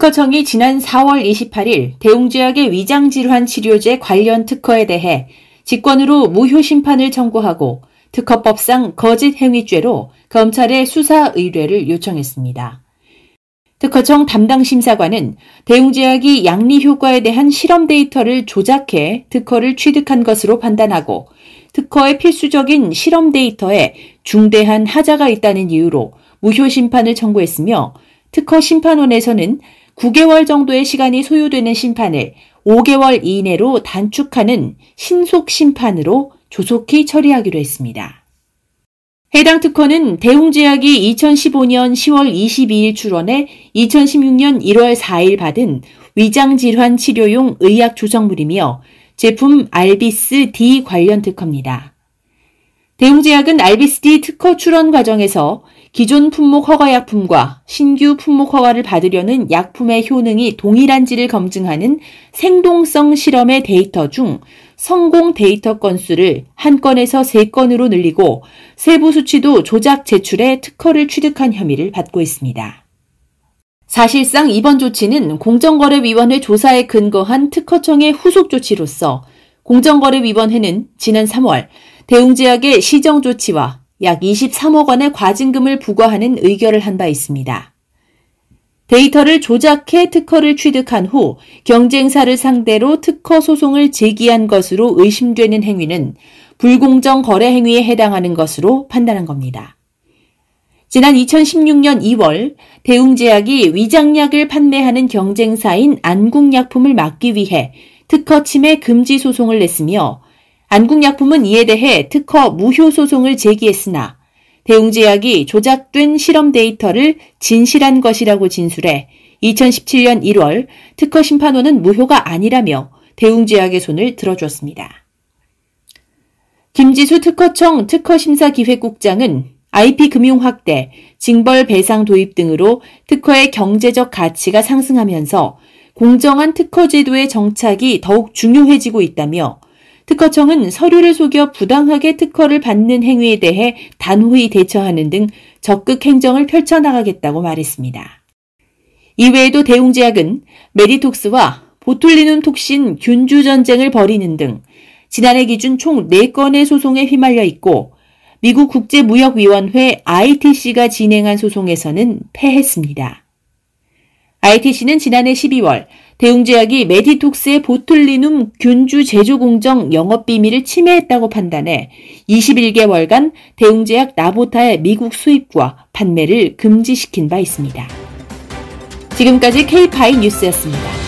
특허청이 지난 4월 28일 대웅제약의 위장질환 치료제 관련 특허에 대해 직권으로 무효 심판을 청구하고 특허법상 거짓 행위죄로 검찰에 수사 의뢰를 요청했습니다. 특허청 담당 심사관은 대웅제약이 양리 효과에 대한 실험 데이터를 조작해 특허를 취득한 것으로 판단하고 특허의 필수적인 실험 데이터에 중대한 하자가 있다는 이유로 무효 심판을 청구했으며 특허 심판원에서는 9개월 정도의 시간이 소요되는 심판을 5개월 이내로 단축하는 신속 심판으로 조속히 처리하기로 했습니다. 해당 특허는 대웅제약이 2015년 10월 22일 출원해 2016년 1월 4일 받은 위장질환 치료용 의약 조성물이며 제품 알비스 D 관련 특허입니다. 대웅제약은 알비스 D 특허 출원 과정에서 기존 품목 허가 약품과 신규 품목 허가를 받으려는 약품의 효능이 동일한지를 검증하는 생동성 실험의 데이터 중 성공 데이터 건수를 한 건에서 세 건으로 늘리고 세부 수치도 조작 제출에 특허를 취득한 혐의를 받고 있습니다. 사실상 이번 조치는 공정거래위원회 조사에 근거한 특허청의 후속 조치로서 공정거래위원회는 지난 3월 대웅제약의 시정 조치와 약 23억 원의 과징금을 부과하는 의결을 한 바 있습니다. 데이터를 조작해 특허를 취득한 후 경쟁사를 상대로 특허 소송을 제기한 것으로 의심되는 행위는 불공정 거래 행위에 해당하는 것으로 판단한 겁니다. 지난 2016년 2월 대웅제약이 위장약을 판매하는 경쟁사인 안국약품을 막기 위해 특허 침해 금지 소송을 냈으며 안국약품은 이에 대해 특허 무효 소송을 제기했으나 대웅제약이 조작된 실험 데이터를 진실한 것이라고 진술해 2017년 1월 특허 심판원은 무효가 아니라며 대웅제약의 손을 들어주었습니다. 김지수 특허청 특허심사기획국장은 IP 금융 확대, 징벌 배상 도입 등으로 특허의 경제적 가치가 상승하면서 공정한 특허 제도의 정착이 더욱 중요해지고 있다며 특허청은 서류를 속여 부당하게 특허를 받는 행위에 대해 단호히 대처하는 등 적극 행정을 펼쳐나가겠다고 말했습니다. 이외에도 대웅제약은 메디톡스와 보툴리눔 톡신 균주 전쟁을 벌이는 등 지난해 기준 총 4건의 소송에 휘말려 있고 미국 국제무역위원회 ITC가 진행한 소송에서는 패했습니다. ITC는 지난해 12월 대웅제약이 메디톡스의 보툴리눔 균주 제조 공정 영업 비밀을 침해했다고 판단해 21개월간 대웅제약 나보타의 미국 수입과 판매를 금지시킨 바 있습니다. 지금까지 K-파이 뉴스였습니다.